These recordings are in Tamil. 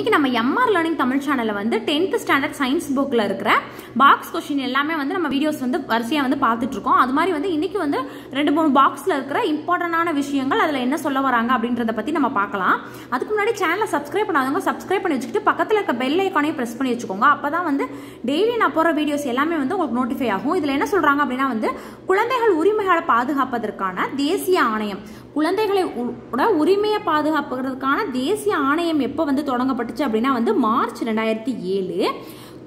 இன்றைக்கி நம்ம எம்ஆர் லேர்னிங் தமிழ் சேனலில் வந்து டென்த் ஸ்டாண்டர்ட் சயின்ஸ் புக்கில் இருக்கிற பாக்ஸ் கொஷின் எல்லாமே வந்து நம்ம வீடியோஸ் வந்து வரிசையாக வந்து பார்த்துட்ருக்கோம் அது மாதிரி வந்து இன்றைக்கி வந்து ரெண்டு மூணு பாக்ஸில் இருக்கிற இம்பார்ட்டண்டான விஷயங்கள் அதில் என்ன சொல்ல வராங்க அப்படின்றத பற்றி நம்ம பார்க்கலாம் அதுக்கு முன்னாடி சேனலை சப்ஸ்கிரைப் பண்ணாதவங்க சப்ஸ்கிரைப் பண்ணி வச்சுக்கிட்டு பக்கத்தில் இருக்க பெல் ஐக்கானையும் ப்ரெஸ் பண்ணி வச்சுக்கோங்க அப்போ தான் வந்து டெய்லி நான் போகிற வீடியோஸ் எல்லாமே வந்து உங்களுக்கு நோட்டிஃபை ஆகும் இதில் என்ன சொல்கிறாங்க அப்படின்னா வந்து குழந்தைகள் உரிமைகளை பாதுகாப்பதற்கான தேசிய ஆணையம் குழந்தைகளை உட உரிமையை பாதுகாப்புறதுக்கான தேசிய ஆணையம் எப்போ வந்து தொடங்கப்பட்டு சொல்லப்பட்டுச்சு அப்படின்னா வந்து மார்ச் ரெண்டாயிரத்தி ஏழு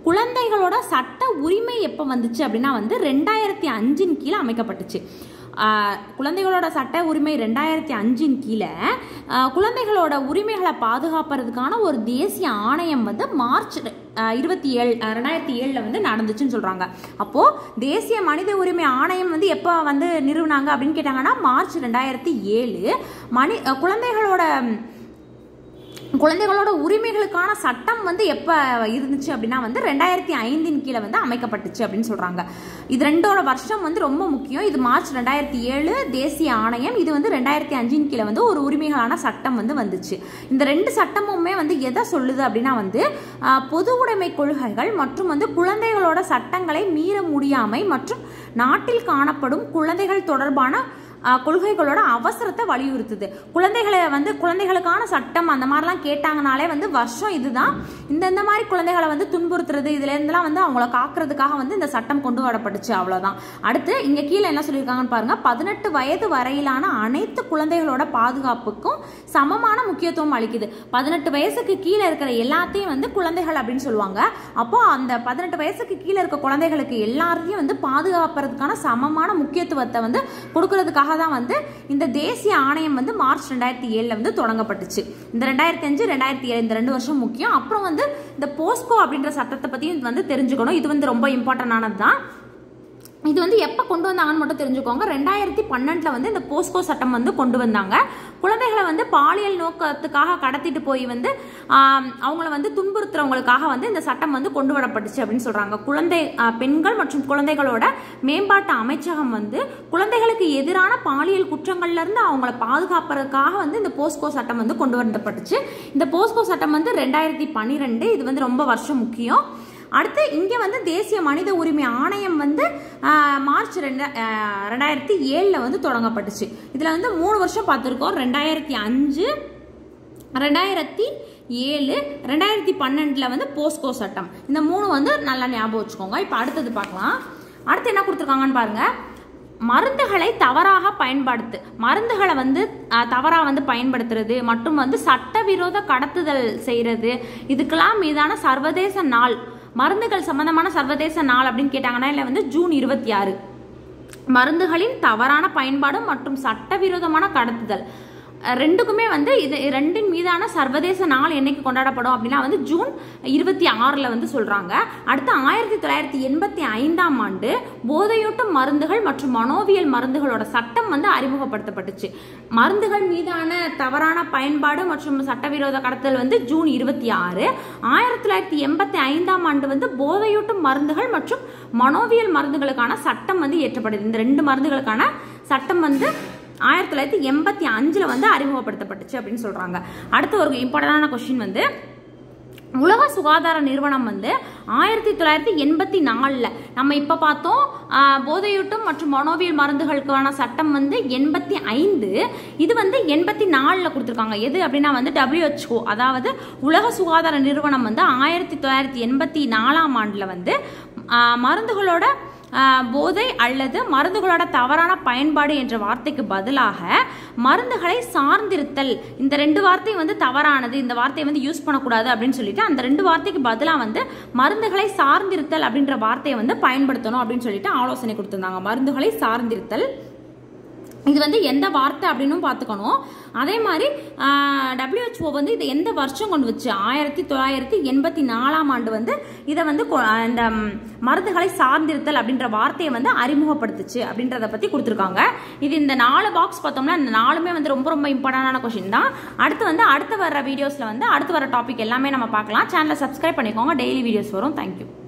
குழந்தைகளோட சட்ட உரிமை எப்போ வந்துச்சு அப்படின்னா வந்து ரெண்டாயிரத்தி அஞ்சின் கீழே அமைக்கப்பட்டுச்சு குழந்தைகளோட சட்ட உரிமை ரெண்டாயிரத்தி அஞ்சின் கீழே குழந்தைகளோட உரிமைகளை பாதுகாப்புறதுக்கான ஒரு தேசிய ஆணையம் வந்து மார்ச் இருபத்தி ஏழு ரெண்டாயிரத்தி ஏழில் வந்து நடந்துச்சுன்னு சொல்கிறாங்க அப்போது தேசிய மனித உரிமை ஆணையம் வந்து எப்போ வந்து நிறுவனாங்க அப்படின்னு கேட்டாங்கன்னா மார்ச் ரெண்டாயிரத்தி ஏழு மணி குழந்தைகளோட குழந்தைகளோட உரிமைகளுக்கான சட்டம் வந்து எப்போ இருந்துச்சு அப்படின்னா வந்து ரெண்டாயிரத்தி ஐந்தின் கீழே வந்து அமைக்கப்பட்டுச்சு அப்படின்னு சொல்கிறாங்க இது ரெண்டோட வருஷம் வந்து ரொம்ப முக்கியம் இது மார்ச் ரெண்டாயிரத்தி ஏழு தேசிய ஆணையம் இது வந்து ரெண்டாயிரத்தி அஞ்சின் கீழே வந்து ஒரு உரிமைகளான சட்டம் வந்து வந்துச்சு இந்த ரெண்டு சட்டமுமே வந்து எதை சொல்லுது அப்படின்னா வந்து பொது உடைமை கொள்கைகள் மற்றும் வந்து குழந்தைகளோட சட்டங்களை மீற முடியாமை மற்றும் நாட்டில் காணப்படும் குழந்தைகள் தொடர்பான கொள்கைகளோட அவசரத்தை வலியுறுத்துது குழந்தைகளை வந்து குழந்தைகளுக்கான சட்டம் அந்த மாதிரிலாம் கேட்டாங்கனாலே வந்து வருஷம் இதுதான் இந்த இந்த மாதிரி குழந்தைகளை வந்து துன்புறுத்துறது இதுலேருந்துலாம் வந்து அவங்கள காக்குறதுக்காக வந்து இந்த சட்டம் கொண்டு வரப்பட்டுச்சு அவ்வளவுதான் அடுத்து இங்கே கீழே என்ன சொல்லியிருக்காங்கன்னு பாருங்கள் பதினெட்டு வயது வரையிலான அனைத்து குழந்தைகளோட பாதுகாப்புக்கும் சமமான முக்கியத்துவம் அளிக்குது பதினெட்டு வயசுக்கு கீழே இருக்கிற எல்லாத்தையும் வந்து குழந்தைகள் அப்படின்னு சொல்லுவாங்க அப்போ அந்த பதினெட்டு வயசுக்கு கீழே இருக்க குழந்தைகளுக்கு எல்லாத்தையும் வந்து பாதுகாப்புறதுக்கான சமமான முக்கியத்துவத்தை வந்து கொடுக்கறதுக்காக அதுக்காக தான் வந்து இந்த தேசிய ஆணையம் வந்து மார்ச் ரெண்டாயிரத்தி ஏழில் வந்து தொடங்கப்பட்டுச்சு இந்த ரெண்டாயிரத்தி அஞ்சு ரெண்டாயிரத்தி ஏழு இந்த ரெண்டு வருஷம் முக்கியம் அப்புறம் வந்து இந்த போஸ்கோ அப்படின்ற சட்டத்தை பற்றியும் வந்து தெரிஞ்சுக்கணும் இது வந்து ரொம்ப இம்பார்ட்டன்டானது தான் இது வந்து எப்போ கொண்டு வந்தாங்கன்னு மட்டும் தெரிஞ்சுக்கோங்க ரெண்டாயிரத்தி பன்னெண்டில் வந்து இந்த போஸ்கோ சட்டம் வந்து கொண்டு வந்தாங்க குழந்தைகளை வந்து பாலியல் நோக்கத்துக்காக கடத்திட்டு போய் வந்து அவங்கள வந்து துன்புறுத்துறவங்களுக்காக வந்து இந்த சட்டம் வந்து கொண்டு வரப்பட்டுச்சு அப்படின்னு சொல்கிறாங்க குழந்தை பெண்கள் மற்றும் குழந்தைகளோட மேம்பாட்டு அமைச்சகம் வந்து குழந்தைகளுக்கு எதிரான பாலியல் குற்றங்கள்லேருந்து அவங்கள பாதுகாப்பதற்காக வந்து இந்த போஸ்கோ சட்டம் வந்து கொண்டு வரப்பட்டுச்சு இந்த போஸ்கோ சட்டம் வந்து ரெண்டாயிரத்தி பன்னிரெண்டு இது வந்து ரொம்ப வருஷம் முக்கியம் அடுத்து இங்கே வந்து தேசிய மனித உரிமை ஆணையம் வந்து மார்ச் ரெண்டு ரெண்டாயிரத்தி ஏழில் வந்து தொடங்கப்பட்டுச்சு இதில் வந்து மூணு வருஷம் பார்த்துருக்கோம் ரெண்டாயிரத்தி அஞ்சு ரெண்டாயிரத்தி ஏழு ரெண்டாயிரத்தி பன்னெண்டில் வந்து போஸ்கோ சட்டம் இந்த மூணு வந்து நல்லா ஞாபகம் வச்சுக்கோங்க இப்போ அடுத்தது பார்க்கலாம் அடுத்து என்ன கொடுத்துருக்காங்கன்னு பாருங்கள் மருந்துகளை தவறாக பயன்படுத்து மருந்துகளை வந்து தவறாக வந்து பயன்படுத்துறது மற்றும் வந்து சட்டவிரோத கடத்துதல் செய்கிறது இதுக்கெல்லாம் மீதான சர்வதேச நாள் மருந்துகள் சம்பந்தமான சர்வதேச நாள் அப்படின்னு கேட்டாங்கன்னா இல்லை வந்து ஜூன் இருபத்தி ஆறு மருந்துகளின் தவறான பயன்பாடு மற்றும் சட்டவிரோதமான கடத்துதல் ரெண்டுக்குமே வந்து இது ரெண்டின் மீதான சர்வதேச நாள் என்னைக்கு கொண்டாடப்படும் அப்படின்னா வந்து ஜூன் இருபத்தி ஆறில் வந்து சொல்கிறாங்க அடுத்து ஆயிரத்தி தொள்ளாயிரத்தி எண்பத்தி ஐந்தாம் ஆண்டு போதையொட்டும் மருந்துகள் மற்றும் மனோவியல் மருந்துகளோட சட்டம் வந்து அறிமுகப்படுத்தப்பட்டுச்சு மருந்துகள் மீதான தவறான பயன்பாடு மற்றும் சட்டவிரோத கடத்தல் வந்து ஜூன் இருபத்தி ஆறு ஆயிரத்தி தொள்ளாயிரத்தி எண்பத்தி ஐந்தாம் ஆண்டு வந்து போதையொட்டும் மருந்துகள் மற்றும் மனோவியல் மருந்துகளுக்கான சட்டம் வந்து இயற்றப்படுது இந்த ரெண்டு மருந்துகளுக்கான சட்டம் வந்து ஆயிரத்தி தொள்ளாயிரத்தி எண்பத்தி அஞ்சில் வந்து அறிமுகப்படுத்தப்பட்டுச்சு அப்படின்னு சொல்கிறாங்க அடுத்த ஒரு இம்பார்ட்டண்டான கொஸ்டின் வந்து உலக சுகாதார நிறுவனம் வந்து ஆயிரத்தி தொள்ளாயிரத்தி எண்பத்தி நாலில் நம்ம இப்போ பார்த்தோம் போதையூட்டம் மற்றும் மனோவியல் மருந்துகளுக்கான சட்டம் வந்து எண்பத்தி ஐந்து இது வந்து எண்பத்தி நாலில் கொடுத்துருக்காங்க எது அப்படின்னா வந்து டபிள்யூஹெச்ஓ அதாவது உலக சுகாதார நிறுவனம் வந்து ஆயிரத்தி தொள்ளாயிரத்தி எண்பத்தி நாலாம் ஆண்டில் வந்து மருந்துகளோட போதை அல்லது மருந்துகளோட தவறான பயன்பாடு என்ற வார்த்தைக்கு பதிலாக மருந்துகளை சார்ந்திருத்தல் இந்த ரெண்டு வார்த்தையும் வந்து தவறானது இந்த வார்த்தையை வந்து யூஸ் பண்ணக்கூடாது அப்படின்னு சொல்லிட்டு அந்த ரெண்டு வார்த்தைக்கு பதிலாக வந்து மருந்துகளை சார்ந்திருத்தல் அப்படின்ற வார்த்தையை வந்து பயன்படுத்தணும் அப்படின்னு சொல்லிட்டு ஆலோசனை கொடுத்துருந்தாங்க மருந்துகளை சார்ந்திருத்தல் இது வந்து எந்த வார்த்தை அப்படின்னு பார்த்துக்கணும் அதே மாதிரி டபிள்யூஹெச்ஓ வந்து இது எந்த வருஷம் கொண்டு வச்சு ஆயிரத்தி தொள்ளாயிரத்தி எண்பத்தி நாலாம் ஆண்டு வந்து இதை வந்து இந்த மருந்துகளை சார்ந்திருத்தல் அப்படின்ற வார்த்தையை வந்து அறிமுகப்படுத்துச்சு அப்படின்றத பற்றி கொடுத்துருக்காங்க இது இந்த நாலு பாக்ஸ் பார்த்தோம்னா இந்த நாலுமே வந்து ரொம்ப ரொம்ப இம்பார்ட்டண்டான கொஷின் தான் அடுத்து வந்து அடுத்து வர வீடியோஸில் வந்து அடுத்து வர டாபிக் எல்லாமே நம்ம பார்க்கலாம் சேனலை சப்ஸ்கிரைப் பண்ணிக்கோங்க டெய்லி வீடியோஸ் வரும் தேங்க்யூ